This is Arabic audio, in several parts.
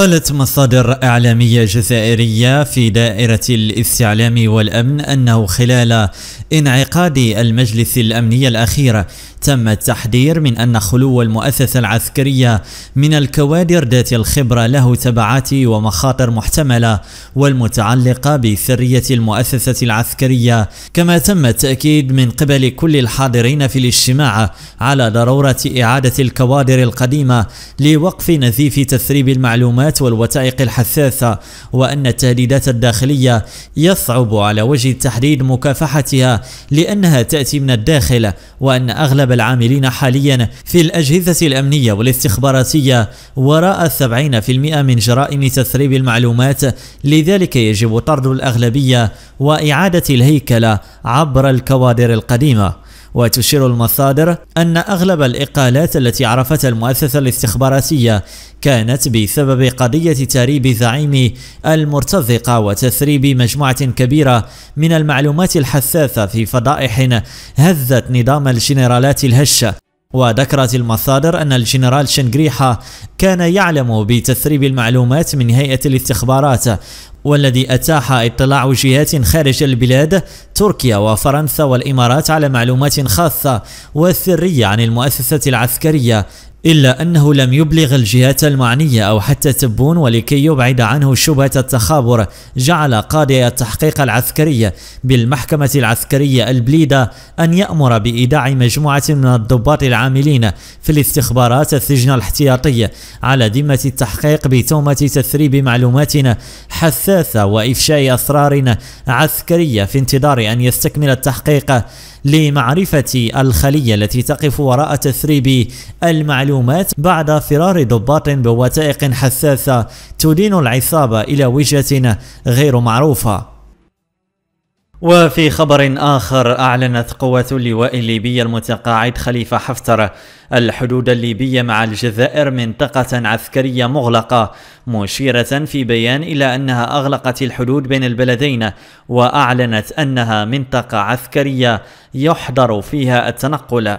قالت مصادر إعلامية جزائرية في دائرة الاستعلام والأمن أنه خلال انعقاد المجلس الأمني الأخير تم التحذير من أن خلو المؤسسة العسكرية من الكوادر ذات الخبرة له تبعات ومخاطر محتملة والمتعلقة بسرية المؤسسة العسكرية كما تم التأكيد من قبل كل الحاضرين في الاجتماع على ضرورة إعادة الكوادر القديمة لوقف نزيف تسريب المعلومات البيانات والوثائق الحثاثة وأن التهديدات الداخلية يصعب على وجه التحديد مكافحتها لأنها تأتي من الداخل وأن أغلب العاملين حاليا في الأجهزة الأمنية والاستخباراتية وراء 70% من جرائم تسريب المعلومات لذلك يجب طرد الأغلبية وإعادة الهيكلة عبر الكوادر القديمة وتشير المصادر أن أغلب الإقالات التي عرفتها المؤسسة الاستخباراتية كانت بسبب قضية تهريب زعيم المرتزقة وتسريب مجموعة كبيرة من المعلومات الحساسة في فضائح هزت نظام الجنرالات الهشة وذكرت المصادر أن الجنرال شنغريحة كان يعلم بتثريب المعلومات من هيئة الاستخبارات والذي أتاح اطلاع جهات خارج البلاد تركيا وفرنسا والإمارات على معلومات خاصة وسرية عن المؤسسة العسكرية إلا أنه لم يبلغ الجهات المعنية أو حتى تبون ولكي يبعد عنه شبهة التخابر جعل قاضي التحقيق العسكري بالمحكمة العسكرية البليدة أن يأمر بإيداع مجموعة من الضباط العاملين في الاستخبارات السجن الاحتياطي على ذمة التحقيق بتهمة تسريب معلومات حساسة وإفشاء أسرار عسكرية في انتظار أن يستكمل التحقيق لمعرفة الخلية التي تقف وراء تسريب المعلومات المعلومات بعد فرار ضباط بوثائق حساسة تدين العصابة إلى وجهة غير معروفة وفي خبر آخر أعلنت قوة اللواء الليبي المتقاعد خليفة حفتر الحدود الليبية مع الجزائر منطقة عسكرية مغلقة مشيرة في بيان إلى أنها أغلقت الحدود بين البلدين وأعلنت أنها منطقة عسكرية يحضر فيها التنقل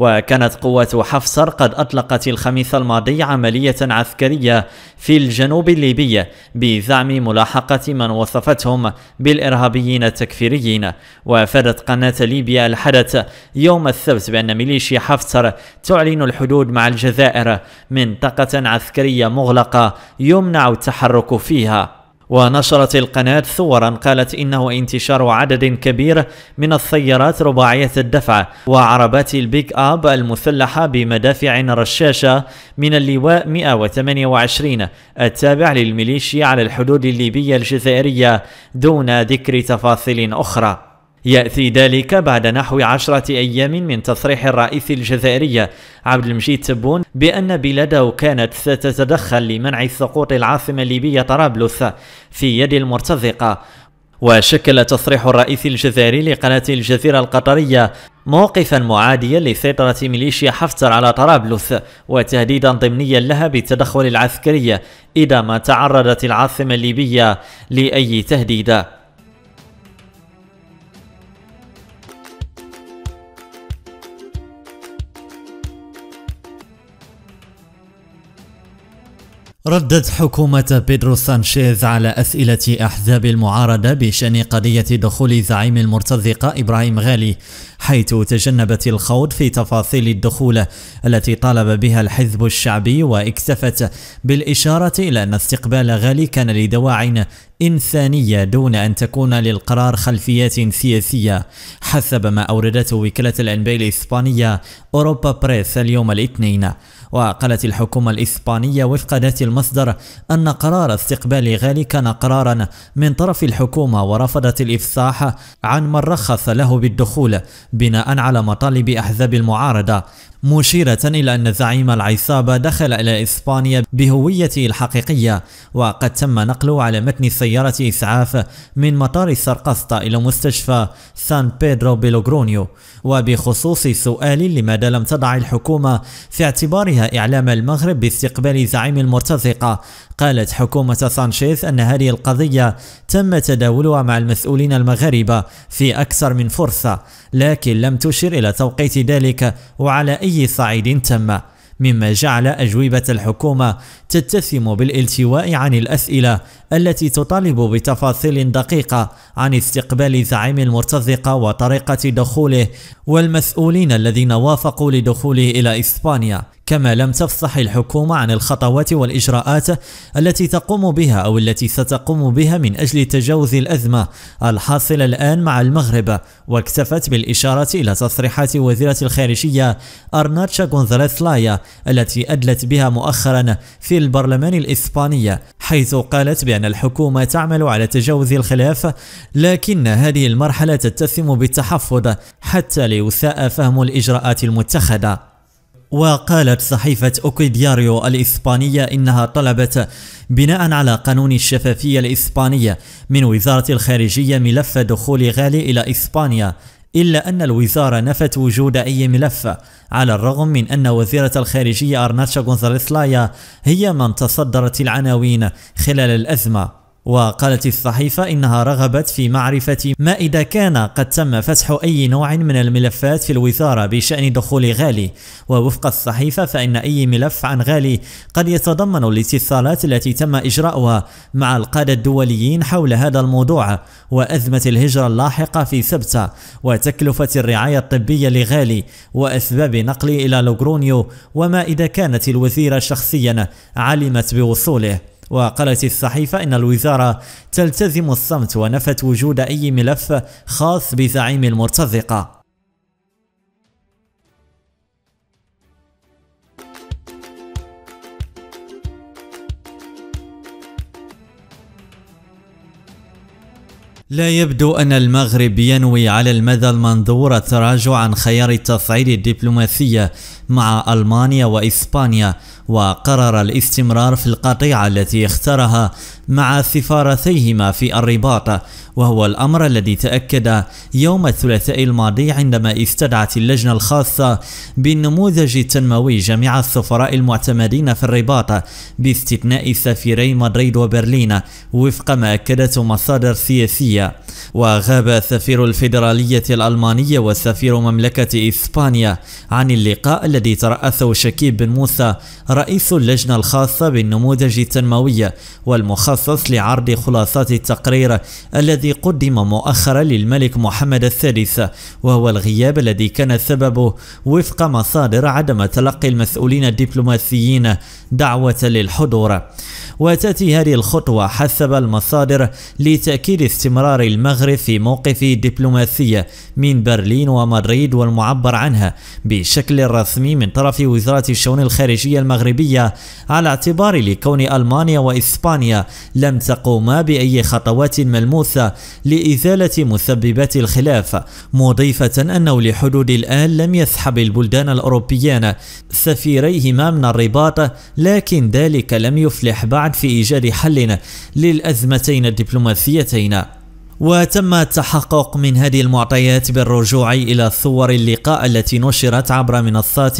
وكانت قوة حفصر قد أطلقت الخميس الماضي عملية عسكرية في الجنوب الليبي بزعم ملاحقة من وصفتهم بالإرهابيين التكفيريين وأفادت قناة ليبيا الحدث يوم السبت بأن ميليشيا حفصر تعلن الحدود مع الجزائر منطقة عسكرية مغلقة يمنع التحرك فيها ونشرت القناة ثورا قالت إنه انتشار عدد كبير من الثيارات رباعية الدفع وعربات البيك أب المسلحة بمدافع رشاشة من اللواء 128 التابع للميليشيا على الحدود الليبية الجزائرية دون ذكر تفاصيل أخرى يأتي ذلك بعد نحو عشرة أيام من تصريح الرئيس الجزائري عبد المجيد تبون بأن بلاده كانت ستتدخل لمنع سقوط العاصمة الليبية طرابلس في يد المرتزقة وشكل تصريح الرئيس الجزائري لقناة الجزيرة القطرية موقفا معاديا لسيطرة ميليشيا حفتر على طرابلس وتهديدا ضمنيا لها بالتدخل العسكري إذا ما تعرضت العاصمة الليبية لأي تهديد ردت حكومة بيدرو سانشيز على أسئلة أحزاب المعارضة بشأن قضية دخول زعيم المرتزقة إبراهيم غالي حيث تجنبت الخوض في تفاصيل الدخول التي طالب بها الحزب الشعبي واكتفت بالإشارة إلى أن استقبال غالي كان لدواع إنسانية دون أن تكون للقرار خلفيات سياسية حسب ما أوردته وكالة الأنباء الإسبانية أوروبا بريس اليوم الاثنين وقالت الحكومة الإسبانية وفق ذات المصدر أن قرار استقبال غالي كان قرارا من طرف الحكومة ورفضت الإفصاح عن من رخص له بالدخول بناء على مطالب أحزاب المعارضة مشيرة إلى أن زعيم العصابة دخل إلى إسبانيا بهويته الحقيقية وقد تم نقله على متن سيارة إسعاف من مطار سرقسطة إلى مستشفى سان بيدرو بيلوغرونيو وبخصوص سؤال لماذا لم تضع الحكومة في اعتبارها إعلام المغرب باستقبال زعيم المرتزقة قالت حكومة سانشيز أن هذه القضية تم تداولها مع المسؤولين المغاربة في أكثر من فرصة لكن لم تشر إلى توقيت ذلك وعلى أي أي صعيد تم مما جعل أجوبة الحكومة تتسم بالالتواء عن الأسئلة التي تطالب بتفاصيل دقيقة عن استقبال زعيم المرتزقة وطريقة دخوله والمسؤولين الذين وافقوا لدخوله إلى إسبانيا كما لم تفصح الحكومة عن الخطوات والإجراءات التي تقوم بها أو التي ستقوم بها من أجل تجاوز الأزمة الحاصلة الآن مع المغرب واكتفت بالإشارة إلى تصريحات وزيرة الخارجية أرناتشا غونزاليس لايا التي أدلت بها مؤخرا في البرلمان الإسباني حيث قالت بأن أن الحكومة تعمل على تجاوز الخلاف لكن هذه المرحلة تتسم بالتحفظ حتى ليساء فهم الإجراءات المتخذة وقالت صحيفة أوكيدياريو الإسبانية إنها طلبت بناء على قانون الشفافية الإسبانية من وزارة الخارجية ملف دخول غالي إلى إسبانيا إلا أن الوزارة نفت وجود أي ملف على الرغم من أن وزيرة الخارجية أرناتشا غونزاليس لايا هي من تصدرت العناوين خلال الأزمة وقالت الصحيفة إنها رغبت في معرفة ما إذا كان قد تم فتح أي نوع من الملفات في الوزارة بشأن دخول غالي ووفق الصحيفة فإن أي ملف عن غالي قد يتضمن الاتصالات التي تم إجراؤها مع القادة الدوليين حول هذا الموضوع وأزمة الهجرة اللاحقة في سبتة وتكلفة الرعاية الطبية لغالي وأسباب نقله إلى لوغرونيو وما إذا كانت الوزيرة شخصيا علمت بوصوله وقالت الصحيفة إن الوزارة تلتزم الصمت ونفت وجود أي ملف خاص بزعيم المرتزقة لا يبدو أن المغرب ينوي على المدى المنظور التراجع عن خيار التصعيد الدبلوماسية مع ألمانيا وإسبانيا وقرر الاستمرار في القطيعة التي اختارها مع سفارتيهما في الرباط وهو الأمر الذي تأكد يوم الثلاثاء الماضي عندما استدعت اللجنة الخاصة بالنموذج التنموي جميع السفراء المعتمدين في الرباط باستثناء سفيري مدريد وبرلين وفق ما أكدته مصادر سياسية وغاب سفير الفيدرالية الألمانية وسفير مملكة إسبانيا عن اللقاء الذي ترأسه شكيب بن موسى رئيس اللجنة الخاصة بالنموذج التنموي والمخصص لعرض خلاصات التقرير الذي قدم مؤخرا للملك محمد السادس وهو الغياب الذي كان سببه وفق مصادر عدم تلقي المسؤولين الدبلوماسيين دعوة للحضور وتأتي هذه الخطوة حسب المصادر لتأكيد استمرار المال المغرب في موقف دبلوماسي من برلين ومدريد والمعبر عنها بشكل رسمي من طرف وزارة الشؤون الخارجية المغربية على اعتبار لكون ألمانيا وإسبانيا لم تقوما بأي خطوات ملموسة لإزالة مسببات الخلاف مضيفة أنه لحدود الآن لم يسحب البلدان الأوروبيان سفيريهما من الرباط لكن ذلك لم يفلح بعد في إيجاد حل للأزمتين الدبلوماسيتين وتم التحقق من هذه المعطيات بالرجوع إلى صور اللقاء التي نشرت عبر منصات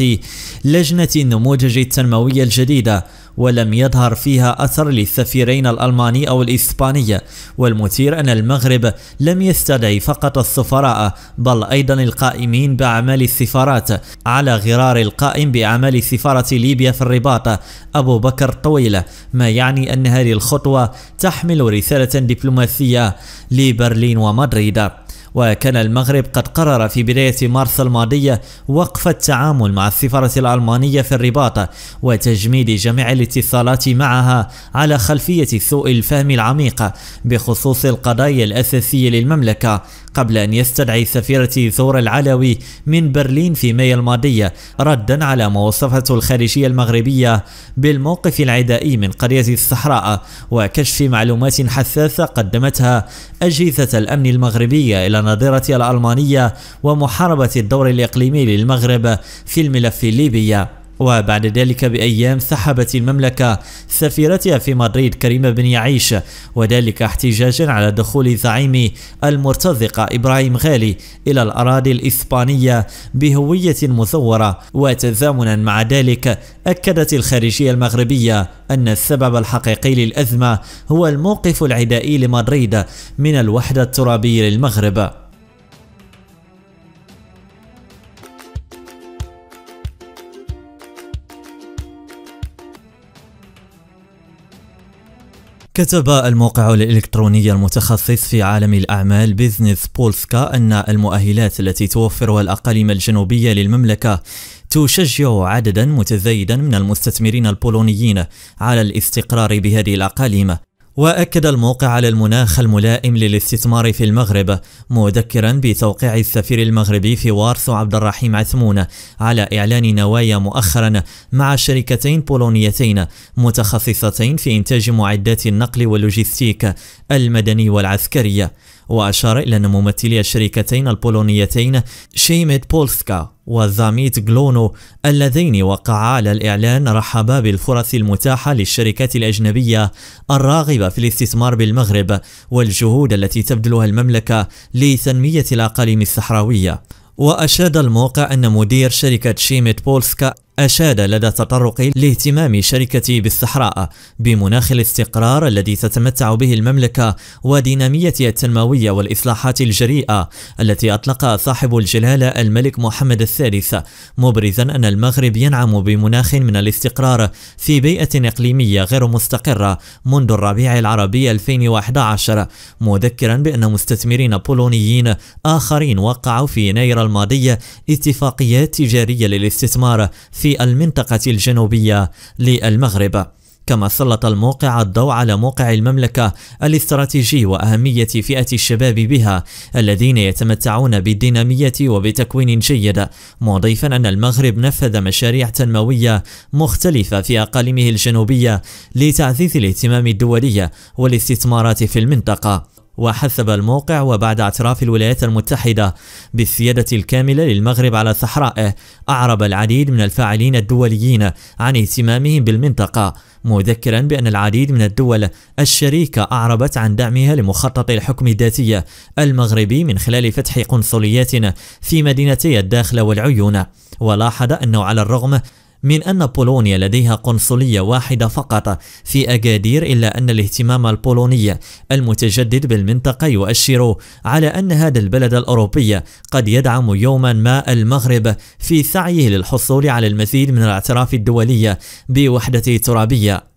لجنة النموذج التنموي الجديدة ولم يظهر فيها أثر للسفيرين الألماني أو الإسباني والمثير أن المغرب لم يستدعي فقط السفراء بل أيضا القائمين بأعمال السفارات على غرار القائم بأعمال سفارة ليبيا في الرباط أبو بكر طويلة ما يعني أن هذه الخطوة تحمل رسالة دبلوماسية لبرلين ومدريد وكان المغرب قد قرر في بداية مارس الماضية وقف التعامل مع السفارة الألمانية في الرباط وتجميد جميع الاتصالات معها على خلفية سوء الفهم العميق بخصوص القضايا الأساسية للمملكة قبل أن يستدعي سفيرة ثور العلوي من برلين في مايو الماضية ردا على ما وصفته الخارجية المغربية بالموقف العدائي من قرية الصحراء وكشف معلومات حساسة قدمتها أجهزة الأمن المغربية إلى نظيرة الألمانية ومحاربة الدور الإقليمي للمغرب في الملف الليبي وبعد ذلك بأيام سحبت المملكة سفيرتها في مدريد كريمة بن يعيش وذلك احتجاجا على دخول زعيم المرتزقة إبراهيم غالي إلى الأراضي الإسبانية بهوية مزورة وتزامنا مع ذلك أكدت الخارجية المغربية أن السبب الحقيقي للأزمة هو الموقف العدائي لمدريد من الوحدة الترابية للمغرب كتب الموقع الإلكتروني المتخصص في عالم الأعمال بيزنس بولسكا أن المؤهلات التي توفرها الأقاليم الجنوبية للمملكة تشجع عددا متزايدا من المستثمرين البولونيين على الاستقرار بهذه الأقاليم وأكد الموقع على المناخ الملائم للاستثمار في المغرب مذكرا بتوقيع السفير المغربي في وارسو عبد الرحيم عثمون على إعلان نوايا مؤخرا مع شركتين بولونيتين متخصصتين في إنتاج معدات النقل واللوجستيك المدني والعسكرية وأشار إلى أن ممثلي الشركتين البولونيتين شيميد بولسكا وذاميت جلونو اللذين وقعا على الإعلان رحبا بالفرص المتاحة للشركات الأجنبية الراغبة في الاستثمار بالمغرب والجهود التي تبذلها المملكة لتنمية الأقاليم الصحراوية وأشاد الموقع أن مدير شركة شيمت بولسكا أشاد لدى تطرق لاهتمام شركة بالصحراء بمناخ الاستقرار الذي تتمتع به المملكة وديناميتها التنموية والإصلاحات الجريئة التي أطلقها صاحب الجلالة الملك محمد الثالث مبرزا أن المغرب ينعم بمناخ من الاستقرار في بيئة إقليمية غير مستقرة منذ الربيع العربي 2011 مذكرا بأن مستثمرين بولونيين آخرين وقعوا في يناير الماضي اتفاقيات تجارية للاستثمار في المنطقة الجنوبية للمغرب كما سلط الموقع الضوء على موقع المملكة الاستراتيجي وأهمية فئة الشباب بها الذين يتمتعون بالدينامية وبتكوين جيد مضيفا أن المغرب نفذ مشاريع تنموية مختلفة في أقاليمه الجنوبية لتعزيز الاهتمام الدولي والاستثمارات في المنطقة وحثب الموقع وبعد اعتراف الولايات المتحدة بالسيادة الكاملة للمغرب على صحرائه أعرب العديد من الفاعلين الدوليين عن اهتمامهم بالمنطقة مذكرا بأن العديد من الدول الشريكة أعربت عن دعمها لمخطط الحكم الذاتي المغربي من خلال فتح قنصليات في مدينتي الداخل والعيون ولاحظ أنه على الرغم من أن بولونيا لديها قنصلية واحدة فقط في أكادير إلا أن الاهتمام البولوني المتجدد بالمنطقة يؤشر على أن هذا البلد الأوروبي قد يدعم يوما ما المغرب في سعيه للحصول على المزيد من الاعتراف الدولي بوحدته الترابية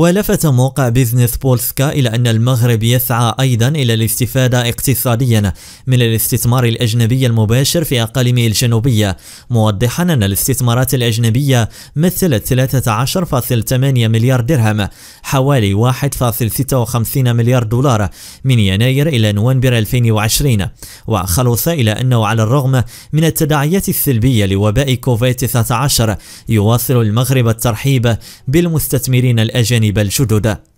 ولفت موقع بيزنس بولسكا إلى أن المغرب يسعى أيضا إلى الاستفادة اقتصاديا من الاستثمار الأجنبي المباشر في أقاليمه الجنوبية موضحا أن الاستثمارات الأجنبية مثلت 13.8 مليار درهم حوالي 1.56 مليار دولار من يناير إلى نوفمبر 2020 وخلص إلى أنه على الرغم من التداعيات السلبية لوباء كوفيد 19 يواصل المغرب الترحيب بالمستثمرين الأجانب بل شدد